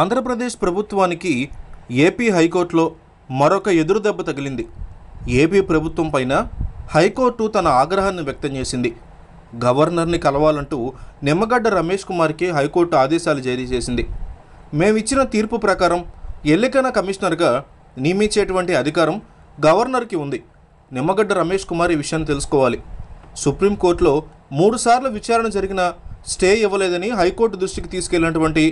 ఆంధ్రప్రదేశ్ ప్రభుత్వానికి ఏపీ హైకోర్టులో మరొక ఎదురుదెబ్బ తగిలింది ఏపీ ప్రభుత్వం పైన హైకోర్టు తన ఆగ్రహాన్ని వ్యక్తం చేసింది గవర్నర్ని కలవాలంటూ నిమ్మగడ్డ రమేష్ కుమార్కి హైకోర్టు ఆదేశాలు జారీ చేసింది మేమిచ్చిన తీర్పు ప్రకారం ఎల్లికన కమిషనర్గా నియమించేటువంటి అధికారం గవర్నర్కి ఉంది నిమ్మగడ్డ రమేష్ కుమార్ ఈ విషయాన్ని తెలుసుకోవాలి సుప్రీంకోర్టులో మూడుసార్లు విచారణ జరిగిన స్టే ఇవ్వలేదని హైకోర్టు దృష్టికి తీసుకెళ్లినటువంటి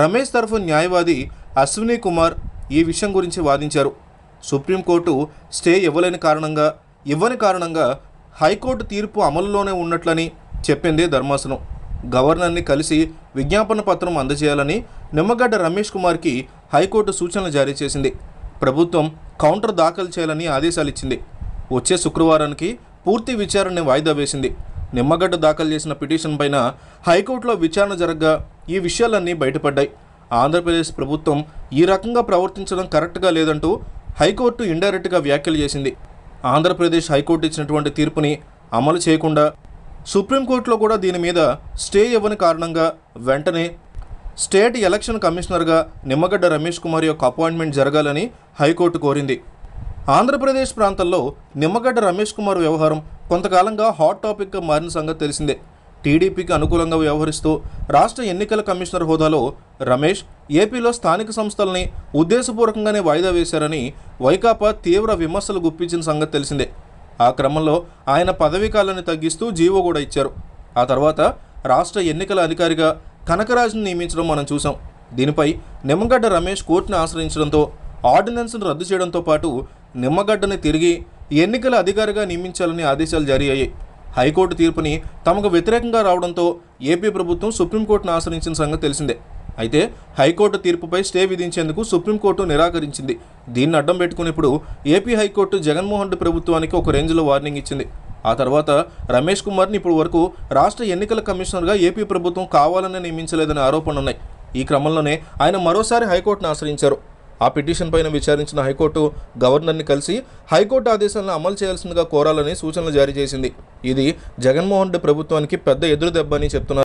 రమేష్ తరఫు న్యాయవాది అశ్విని కుమార్ ఈ విషయం గురించి వాదించారు సుప్రీంకోర్టు స్టే ఇవ్వలేని కారణంగా ఇవ్వని కారణంగా హైకోర్టు తీర్పు అమలులోనే ఉన్నట్లని చెప్పింది ధర్మాసనం గవర్నర్ని కలిసి విజ్ఞాపన పత్రం అందజేయాలని నిమ్మగడ్డ రమేష్ కుమార్కి హైకోర్టు సూచనలు జారీ చేసింది ప్రభుత్వం కౌంటర్ దాఖలు చేయాలని ఆదేశాలిచ్చింది వచ్చే శుక్రవారానికి పూర్తి విచారణని వాయిదా వేసింది నిమ్మగడ్డ దాఖలు చేసిన పిటిషన్ పైన హైకోర్టులో విచారణ జరగగా ఈ విషయాలన్నీ బయటపడ్డాయి ఆంధ్రప్రదేశ్ ప్రభుత్వం ఈ రకంగా ప్రవర్తించడం కరెక్ట్గా లేదంటూ హైకోర్టు ఇండైరెక్ట్గా వ్యాఖ్యలు చేసింది ఆంధ్రప్రదేశ్ హైకోర్టు ఇచ్చినటువంటి తీర్పుని అమలు చేయకుండా సుప్రీంకోర్టులో కూడా దీని మీద స్టే ఇవ్వని కారణంగా వెంటనే స్టేట్ ఎలక్షన్ కమిషనర్గా నిమ్మగడ్డ రమేష్ కుమార్ యొక్క అపాయింట్మెంట్ జరగాలని హైకోర్టు కోరింది ఆంధ్రప్రదేశ్ ప్రాంతంలో నిమ్మగడ్డ రమేష్ కుమార్ వ్యవహారం కొంతకాలంగా హాట్ టాపిక్గా మారిన సంగతి తెలిసిందే టీడీపీకి అనుకూలంగా వ్యవహరిస్తూ రాష్ట్ర ఎన్నికల కమిషనర్ హోదాలో రమేష్ ఏపీలో స్థానిక సంస్థలని ఉద్దేశపూర్వకంగానే వాయిదా వేశారని వైకాపా తీవ్ర విమర్శలు గుప్పించిన సంగతి తెలిసిందే ఆ క్రమంలో ఆయన పదవీకాలాన్ని తగ్గిస్తూ జీవో కూడా ఇచ్చారు ఆ తర్వాత రాష్ట్ర ఎన్నికల అధికారిగా కనకరాజును నియమించడం మనం చూసాం దీనిపై నిమ్మగడ్డ రమేష్ కోర్టును ఆశ్రయించడంతో ఆర్డినెన్స్ను రద్దు చేయడంతో పాటు నిమ్మగడ్డని తిరిగి ఎన్నికల అధికారిగా నియమించాలని ఆదేశాలు జారీ అయ్యాయి హైకోర్టు తీర్పుని తమకు వ్యతిరేకంగా రావడంతో ఏపీ ప్రభుత్వం సుప్రీంకోర్టును ఆశ్రయించిన సంగతి తెలిసిందే అయితే హైకోర్టు తీర్పుపై స్టే విధించేందుకు సుప్రీంకోర్టు నిరాకరించింది దీన్ని అడ్డం పెట్టుకునేప్పుడు ఏపీ హైకోర్టు జగన్మోహన్ రెడ్డి ప్రభుత్వానికి ఒక రేంజ్లో వార్నింగ్ ఇచ్చింది ఆ తర్వాత రమేష్ కుమార్ని ఇప్పుడు వరకు రాష్ట్ర ఎన్నికల కమిషనర్గా ఏపీ ప్రభుత్వం కావాలనే నియమించలేదనే ఆరోపణలు ఉన్నాయి ఈ క్రమంలోనే ఆయన మరోసారి హైకోర్టును ఆశ్రయించారు ఆ పిటిషన్ పైన విచారించిన హైకోర్టు గవర్నర్ని కలిసి హైకోర్టు ఆదేశాలను అమలు చేయాల్సిందిగా కోరాలని సూచనలు జారీ చేసింది ఇది జగన్మోహన్ రెడ్డి ప్రభుత్వానికి పెద్ద ఎదురు దెబ్బ అని చెప్తున్నారు